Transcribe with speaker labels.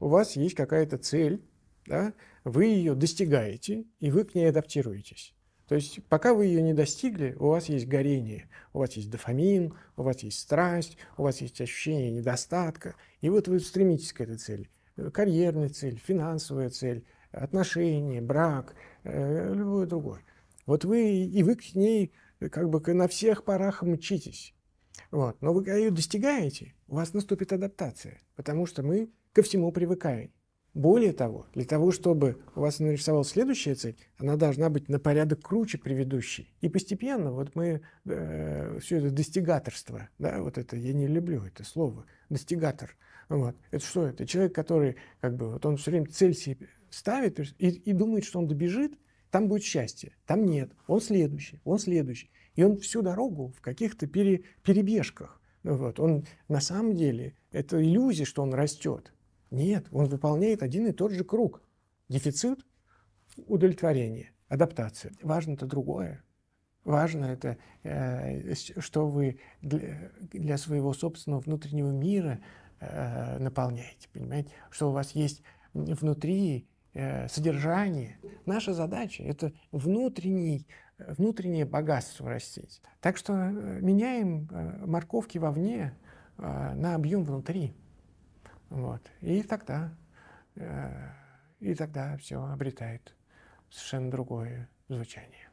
Speaker 1: у вас есть какая-то цель, да, вы ее достигаете, и вы к ней адаптируетесь. То есть пока вы ее не достигли, у вас есть горение, у вас есть дофамин, у вас есть страсть, у вас есть ощущение недостатка. И вот вы стремитесь к этой цели. Карьерная цель, финансовая цель, отношения, брак, э, любое другое. Вот вы и вы к ней как бы на всех парах мчитесь. Вот. Но вы ее достигаете, у вас наступит адаптация, потому что мы ко всему привыкаем. Более того, для того, чтобы у вас нарисовалась следующая цель, она должна быть на порядок круче предыдущей. И постепенно вот мы э, все это достигаторство, да, вот это я не люблю это слово, достигатор. Вот. Это что? Это человек, который как бы вот он все время цель себе ставит и, и думает, что он добежит, там будет счастье, там нет, он следующий, он следующий. И он всю дорогу в каких-то пере, перебежках. Вот. Он на самом деле, это иллюзия, что он растет. Нет, он выполняет один и тот же круг. Дефицит, удовлетворение, адаптация. Важно-то другое. Важно это, э, что вы для своего собственного внутреннего мира э, наполняете, понимаете? Что у вас есть внутри Э, содержание. Наша задача — это внутренний, э, внутреннее богатство растить. Так что э, меняем морковки вовне на объем внутри. Вот. И тогда, и тогда все обретает совершенно другое звучание.